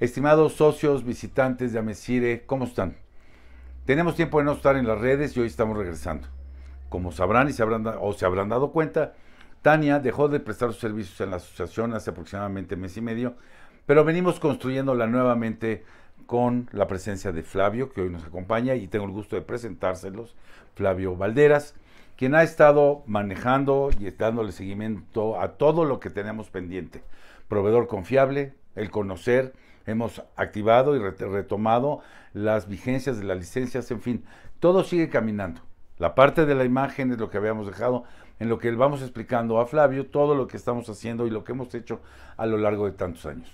Estimados socios, visitantes de Amesire, ¿cómo están? Tenemos tiempo de no estar en las redes y hoy estamos regresando. Como sabrán y se habrán, o se habrán dado cuenta, Tania dejó de prestar sus servicios en la asociación hace aproximadamente mes y medio, pero venimos construyéndola nuevamente con la presencia de Flavio, que hoy nos acompaña y tengo el gusto de presentárselos, Flavio Valderas, quien ha estado manejando y dándole seguimiento a todo lo que tenemos pendiente. Proveedor confiable, el conocer, hemos activado y retomado las vigencias de las licencias, en fin, todo sigue caminando. La parte de la imagen es lo que habíamos dejado, en lo que vamos explicando a Flavio todo lo que estamos haciendo y lo que hemos hecho a lo largo de tantos años.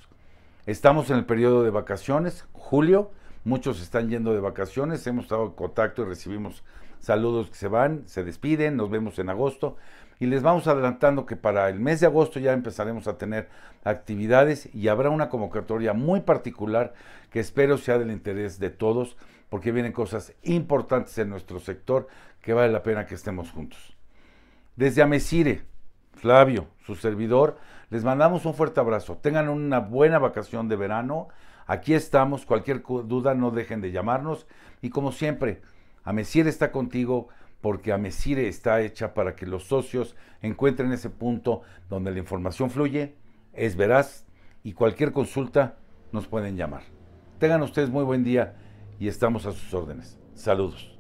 Estamos en el periodo de vacaciones, julio, muchos están yendo de vacaciones, hemos estado en contacto y recibimos saludos que se van, se despiden, nos vemos en agosto. Y les vamos adelantando que para el mes de agosto ya empezaremos a tener actividades y habrá una convocatoria muy particular que espero sea del interés de todos porque vienen cosas importantes en nuestro sector que vale la pena que estemos juntos. Desde Amesire, Flavio, su servidor, les mandamos un fuerte abrazo. Tengan una buena vacación de verano. Aquí estamos. Cualquier duda no dejen de llamarnos. Y como siempre, Amesire está contigo porque Amesire está hecha para que los socios encuentren ese punto donde la información fluye, es veraz y cualquier consulta nos pueden llamar. Tengan ustedes muy buen día y estamos a sus órdenes. Saludos.